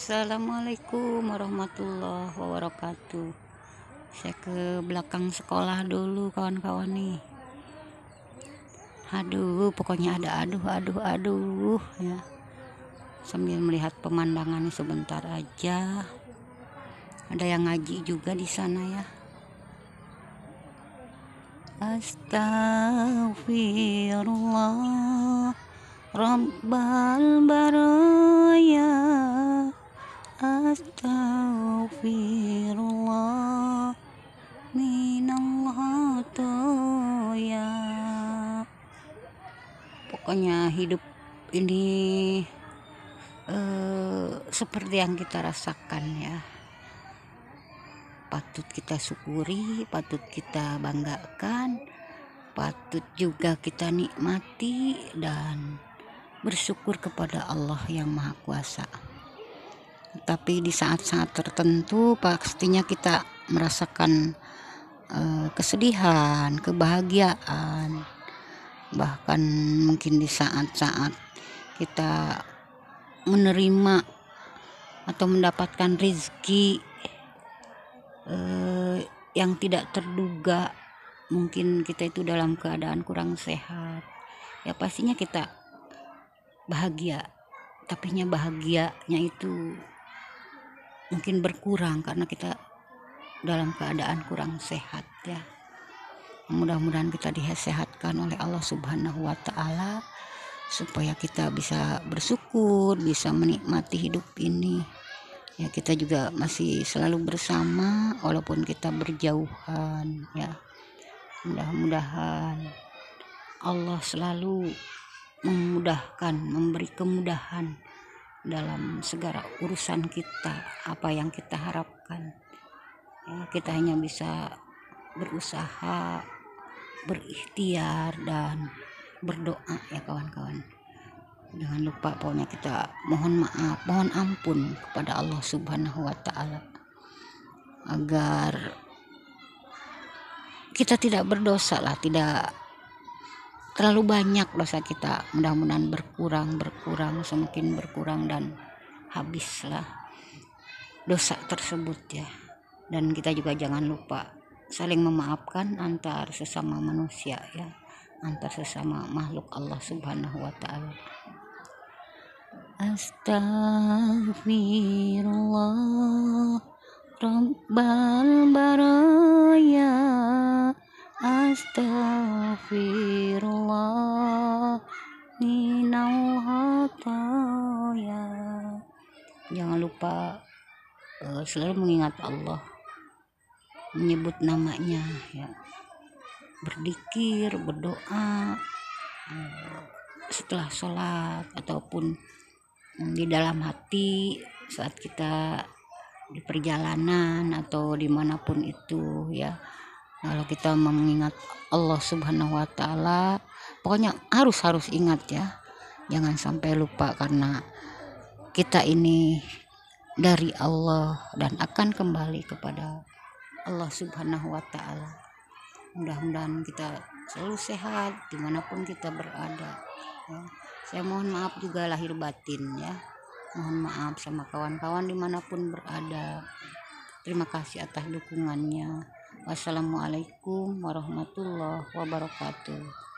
Assalamualaikum warahmatullahi wabarakatuh saya ke belakang sekolah dulu kawan-kawan nih aduh pokoknya ada aduh aduh aduh ya sambil melihat pemandangan sebentar aja ada yang ngaji juga di sana ya Astagfirullah. Rabbal Baru pokoknya hidup ini eh, seperti yang kita rasakan ya patut kita syukuri patut kita banggakan patut juga kita nikmati dan bersyukur kepada Allah yang Maha Kuasa tapi di saat-saat tertentu pastinya kita merasakan eh, kesedihan kebahagiaan bahkan mungkin di saat-saat kita menerima atau mendapatkan rezeki eh, yang tidak terduga mungkin kita itu dalam keadaan kurang sehat ya pastinya kita bahagia tapi nya bahagianya itu mungkin berkurang karena kita dalam keadaan kurang sehat ya mudah-mudahan kita dihasehat diberikan oleh Allah Subhanahu wa taala supaya kita bisa bersyukur, bisa menikmati hidup ini. Ya, kita juga masih selalu bersama walaupun kita berjauhan, ya. Mudah-mudahan Allah selalu memudahkan, memberi kemudahan dalam segala urusan kita, apa yang kita harapkan. Ya, kita hanya bisa berusaha berikhtiar dan berdoa ya kawan-kawan jangan lupa pokoknya kita mohon maaf mohon ampun kepada Allah subhanahu wa ta'ala agar kita tidak berdosa lah tidak terlalu banyak dosa kita mudah-mudahan berkurang berkurang semakin berkurang dan habislah dosa tersebut ya dan kita juga jangan lupa saling memaafkan antar sesama manusia ya antar sesama makhluk Allah Subhanahu wa taala Astaghfirullah Rabbal baraya Astaghfirullah Minal hataya Jangan lupa eh, selalu mengingat Allah menyebut namanya ya berdikir berdoa eh, setelah sholat ataupun mm, di dalam hati saat kita di perjalanan atau dimanapun itu ya kalau kita mengingat Allah subhanahu wa ta'ala pokoknya harus harus ingat ya jangan sampai lupa karena kita ini dari Allah dan akan kembali kepada Allah Subhanahu wa Ta'ala. Mudah-mudahan kita selalu sehat dimanapun kita berada. Ya. Saya mohon maaf juga lahir batin ya. Mohon maaf sama kawan-kawan dimanapun berada. Terima kasih atas dukungannya. Wassalamualaikum warahmatullahi wabarakatuh.